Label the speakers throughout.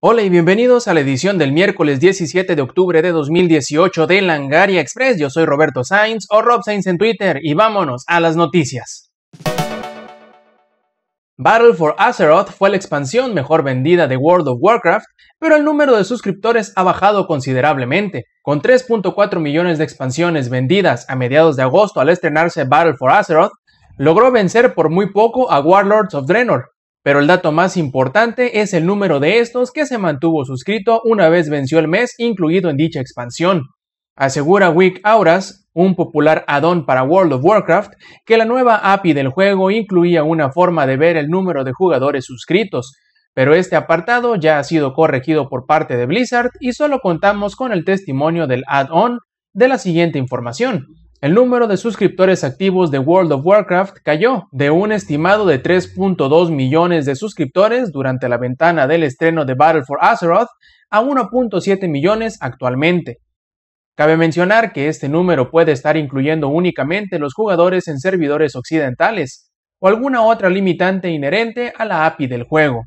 Speaker 1: Hola y bienvenidos a la edición del miércoles 17 de octubre de 2018 de Langaria Express. Yo soy Roberto Sainz o Rob Sainz en Twitter y vámonos a las noticias. Battle for Azeroth fue la expansión mejor vendida de World of Warcraft, pero el número de suscriptores ha bajado considerablemente. Con 3.4 millones de expansiones vendidas a mediados de agosto al estrenarse Battle for Azeroth, logró vencer por muy poco a Warlords of Draenor, pero el dato más importante es el número de estos que se mantuvo suscrito una vez venció el mes incluido en dicha expansión. Asegura Wick Auras, un popular add-on para World of Warcraft, que la nueva API del juego incluía una forma de ver el número de jugadores suscritos, pero este apartado ya ha sido corregido por parte de Blizzard y solo contamos con el testimonio del add-on de la siguiente información. El número de suscriptores activos de World of Warcraft cayó de un estimado de 3.2 millones de suscriptores durante la ventana del estreno de Battle for Azeroth a 1.7 millones actualmente. Cabe mencionar que este número puede estar incluyendo únicamente los jugadores en servidores occidentales o alguna otra limitante inherente a la API del juego.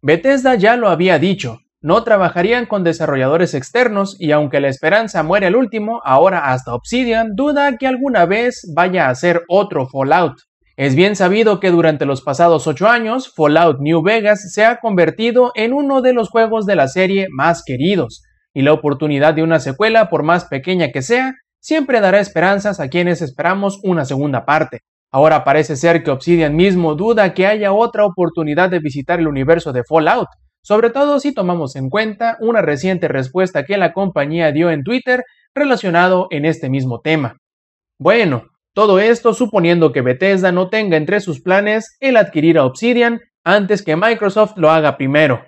Speaker 1: Bethesda ya lo había dicho, no trabajarían con desarrolladores externos y aunque la esperanza muere al último, ahora hasta Obsidian duda que alguna vez vaya a ser otro Fallout. Es bien sabido que durante los pasados 8 años, Fallout New Vegas se ha convertido en uno de los juegos de la serie más queridos, y la oportunidad de una secuela, por más pequeña que sea, siempre dará esperanzas a quienes esperamos una segunda parte. Ahora parece ser que Obsidian mismo duda que haya otra oportunidad de visitar el universo de Fallout, sobre todo si tomamos en cuenta una reciente respuesta que la compañía dio en Twitter relacionado en este mismo tema. Bueno, todo esto suponiendo que Bethesda no tenga entre sus planes el adquirir a Obsidian antes que Microsoft lo haga primero.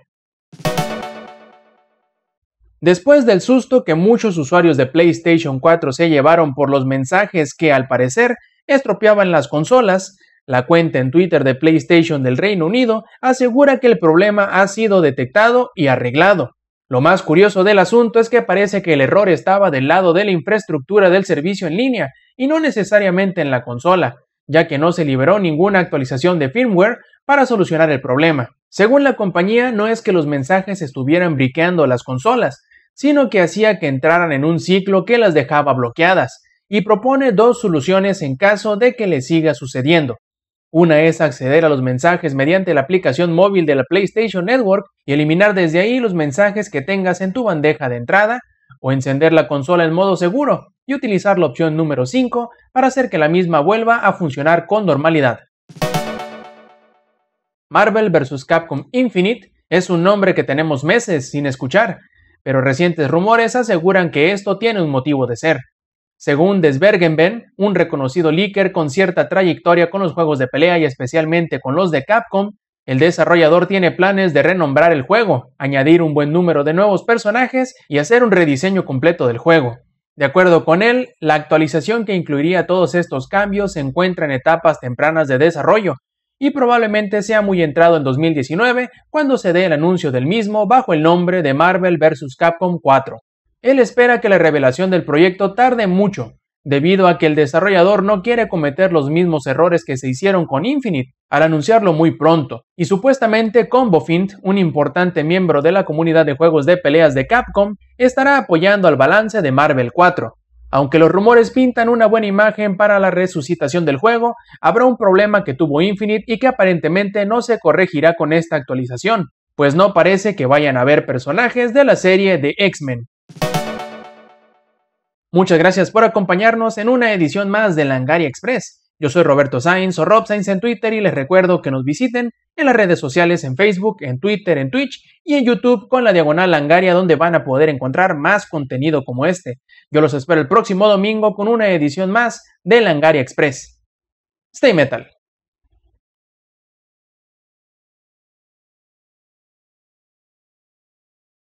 Speaker 1: Después del susto que muchos usuarios de PlayStation 4 se llevaron por los mensajes que al parecer estropeaban las consolas, la cuenta en Twitter de PlayStation del Reino Unido asegura que el problema ha sido detectado y arreglado. Lo más curioso del asunto es que parece que el error estaba del lado de la infraestructura del servicio en línea y no necesariamente en la consola, ya que no se liberó ninguna actualización de firmware para solucionar el problema. Según la compañía, no es que los mensajes estuvieran briqueando las consolas, sino que hacía que entraran en un ciclo que las dejaba bloqueadas, y propone dos soluciones en caso de que le siga sucediendo. Una es acceder a los mensajes mediante la aplicación móvil de la PlayStation Network y eliminar desde ahí los mensajes que tengas en tu bandeja de entrada o encender la consola en modo seguro y utilizar la opción número 5 para hacer que la misma vuelva a funcionar con normalidad. Marvel vs. Capcom Infinite es un nombre que tenemos meses sin escuchar, pero recientes rumores aseguran que esto tiene un motivo de ser. Según Desbergenben, un reconocido leaker con cierta trayectoria con los juegos de pelea y especialmente con los de Capcom, el desarrollador tiene planes de renombrar el juego, añadir un buen número de nuevos personajes y hacer un rediseño completo del juego. De acuerdo con él, la actualización que incluiría todos estos cambios se encuentra en etapas tempranas de desarrollo y probablemente sea muy entrado en 2019 cuando se dé el anuncio del mismo bajo el nombre de Marvel vs. Capcom 4. Él espera que la revelación del proyecto tarde mucho, debido a que el desarrollador no quiere cometer los mismos errores que se hicieron con Infinite al anunciarlo muy pronto, y supuestamente ComboFint, un importante miembro de la comunidad de juegos de peleas de Capcom, estará apoyando al balance de Marvel 4. Aunque los rumores pintan una buena imagen para la resucitación del juego, habrá un problema que tuvo Infinite y que aparentemente no se corregirá con esta actualización, pues no parece que vayan a haber personajes de la serie de X-Men. Muchas gracias por acompañarnos en una edición más de Langaria Express. Yo soy Roberto Sainz o Rob Sainz en Twitter y les recuerdo que nos visiten en las redes sociales en Facebook, en Twitter, en Twitch y en YouTube con la diagonal Langaria donde van a poder encontrar más contenido como este. Yo los espero el próximo domingo con una edición más de Langaria Express. Stay metal.